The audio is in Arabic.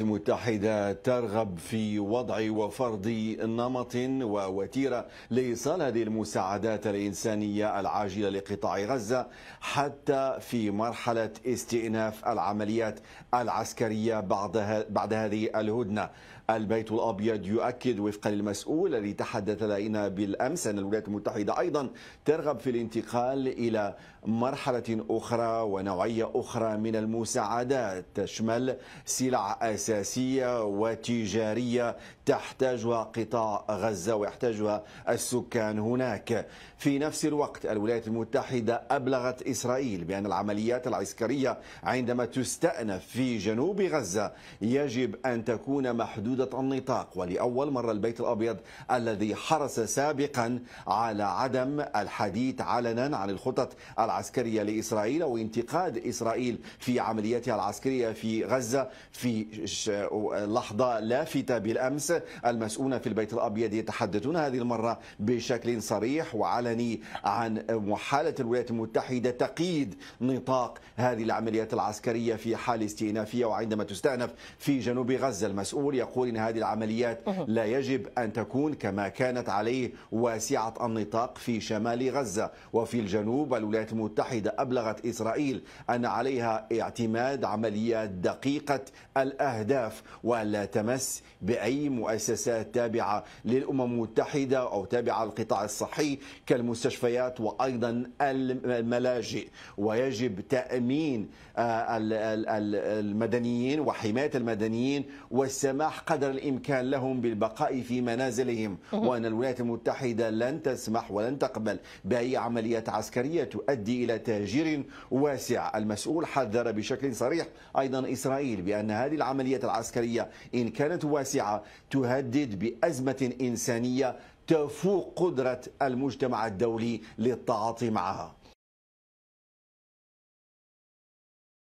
المتحدة ترغب في وضع وفرض نمط ووتيرة لإيصال هذه المساعدات الإنسانية العاجلة لقطاع غزة حتى في مرحلة استئناف العمليات العسكرية بعد, بعد هذه الهدنة البيت الأبيض يؤكد وفقا للمسؤول الذي تحدث لنا بالأمس أن الولايات المتحدة أيضا ترغب في الانتقال إلى مرحلة أخرى ونوعية أخرى من المساعدات تشمل سلع أساسية أساسية وتجارية تحتاجها قطاع غزة ويحتاجها السكان هناك في نفس الوقت الولايات المتحدة أبلغت إسرائيل بأن العمليات العسكرية عندما تستأنف في جنوب غزة يجب أن تكون محدودة النطاق ولأول مرة البيت الأبيض الذي حرص سابقا على عدم الحديث علنا عن الخطط العسكرية لإسرائيل وانتقاد إسرائيل في عملياتها العسكرية في غزة في نتائج لحظة لافتة بالأمس المسؤولون في البيت الأبيض يتحدثون هذه المرة بشكل صريح وعلني عن محالة الولايات المتحدة تقييد نطاق هذه العمليات العسكرية في حال استئنافية وعندما تستأنف في جنوب غزة المسؤول يقول إن هذه العمليات لا يجب أن تكون كما كانت عليه واسعة النطاق في شمال غزة وفي الجنوب الولايات المتحدة أبلغت إسرائيل أن عليها اعتماد عمليات دقيقة الأهداف الأهداف ولا تمس بأي مؤسسات تابعة للأمم المتحدة أو تابعة للقطاع الصحي كالمستشفيات وأيضا الملاجئ ويجب تأمين آه، المدنيين وحماية المدنيين والسماح قدر الإمكان لهم بالبقاء في منازلهم وأن الولايات المتحدة لن تسمح ولن تقبل بأي عمليات عسكرية تؤدي إلى تهجير واسع المسؤول حذر بشكل صريح أيضا إسرائيل بأن هذه العملية العمليات العسكرية إن كانت واسعة تهدد بأزمة إنسانية تفوق قدرة المجتمع الدولي للتعاطي معها